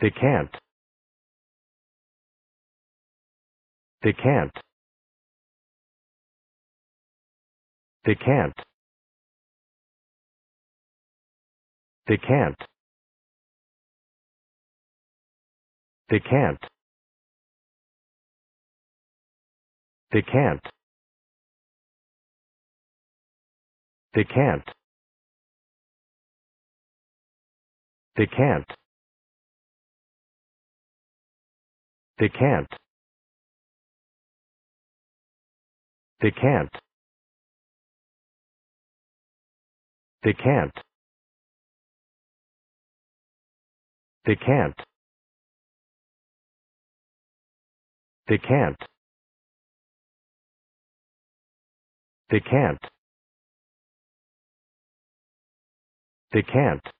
They can't. They can't. They can't. They can't. They can't. They can't. They can't. They can't. They can't. They can't. They can't. They can't. They can't. They can't. They can't.